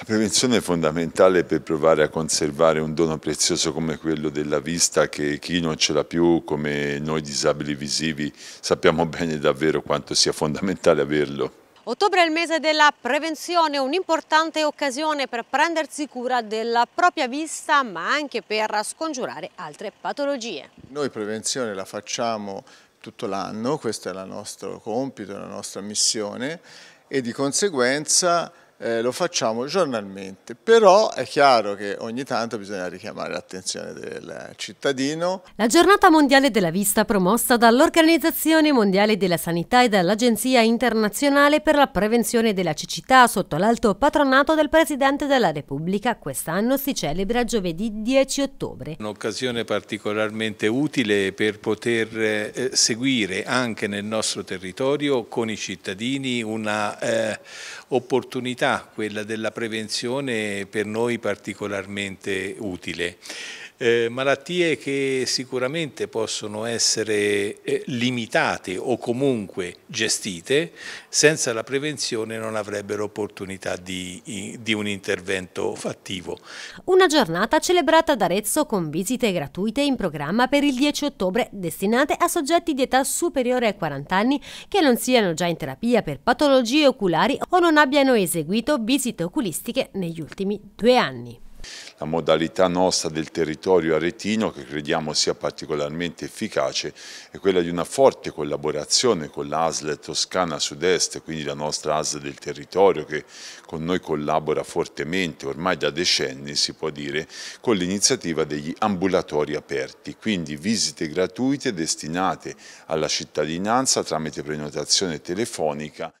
La prevenzione è fondamentale per provare a conservare un dono prezioso come quello della vista che chi non ce l'ha più, come noi disabili visivi, sappiamo bene davvero quanto sia fondamentale averlo. Ottobre è il mese della prevenzione, un'importante occasione per prendersi cura della propria vista ma anche per scongiurare altre patologie. Noi prevenzione la facciamo tutto l'anno, questo è il nostro compito, la nostra missione e di conseguenza eh, lo facciamo giornalmente, però è chiaro che ogni tanto bisogna richiamare l'attenzione del cittadino. La giornata mondiale della vista promossa dall'Organizzazione Mondiale della Sanità e dall'Agenzia Internazionale per la Prevenzione della Cecità sotto l'alto patronato del Presidente della Repubblica quest'anno si celebra giovedì 10 ottobre. Un'occasione particolarmente utile per poter eh, seguire anche nel nostro territorio con i cittadini una eh, opportunità quella della prevenzione, per noi particolarmente utile. Eh, malattie che sicuramente possono essere eh, limitate o comunque gestite, senza la prevenzione non avrebbero opportunità di, di un intervento fattivo. Una giornata celebrata ad Arezzo con visite gratuite in programma per il 10 ottobre destinate a soggetti di età superiore ai 40 anni che non siano già in terapia per patologie oculari o non abbiano eseguito visite oculistiche negli ultimi due anni. La modalità nostra del territorio aretino, che crediamo sia particolarmente efficace, è quella di una forte collaborazione con l'ASL Toscana Sud-Est, quindi la nostra ASL del territorio che con noi collabora fortemente, ormai da decenni si può dire, con l'iniziativa degli ambulatori aperti, quindi visite gratuite destinate alla cittadinanza tramite prenotazione telefonica